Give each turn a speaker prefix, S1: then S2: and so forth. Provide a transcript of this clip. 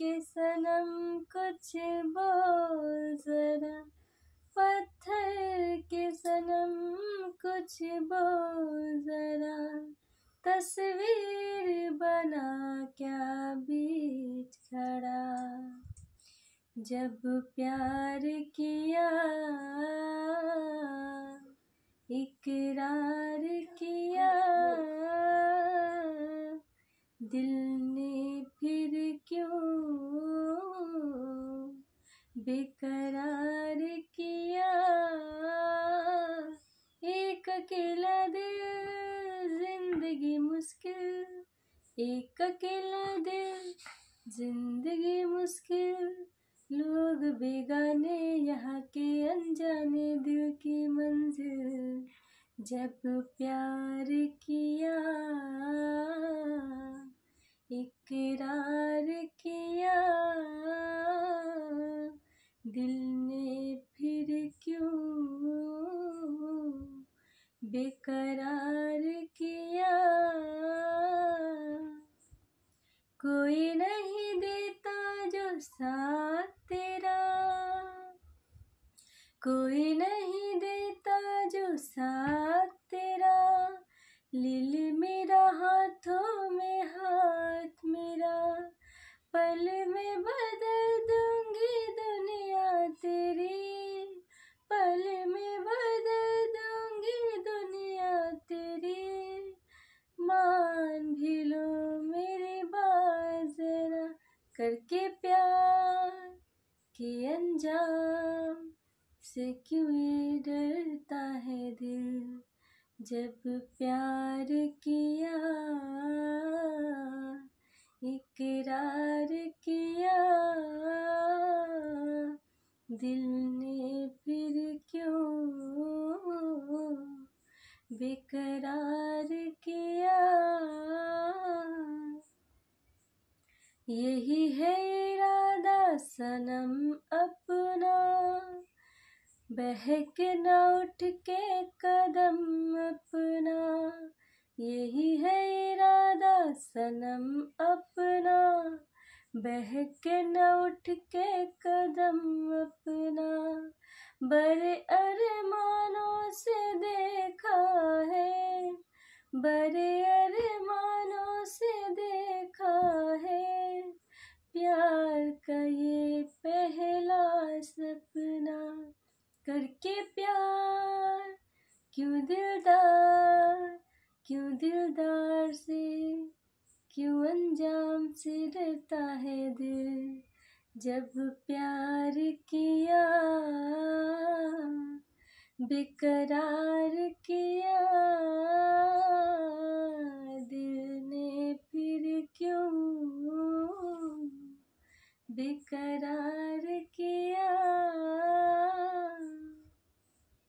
S1: के सनम कुछ बोल जरा पत्थर के सनम कुछ बोल जरा तस्वीर बना क्या बीच खड़ा जब प्यार किया इकरार किया बेकरार किया एक अकेला दिल जिंदगी मुश्किल एक अकेला दिल जिंदगी मुश्किल लोग बेगाने यहाँ के अनजाने दिल की मंजिल जब प्यार किया बेकरार किया कोई नहीं देता जो साथ तेरा कोई नहीं करके प्यार के अंजाम से क्यों ये डरता है दिल जब प्यार किया इकरार किया दिल ने फिर क्यों बेकरार किया यही है इरादा सनम अपना बहक न उठ के कदम अपना यही है इरादा सनम अपना बहक न उठ के कदम अपना बड़े अरमानों से देखा है बड़े करके प्यार क्यों दिलदार क्यों दिलदार से क्यों अंजाम से डरता है दिल जब प्यार किया बेकरार किया दिल ने फिर क्यों बेकरार किया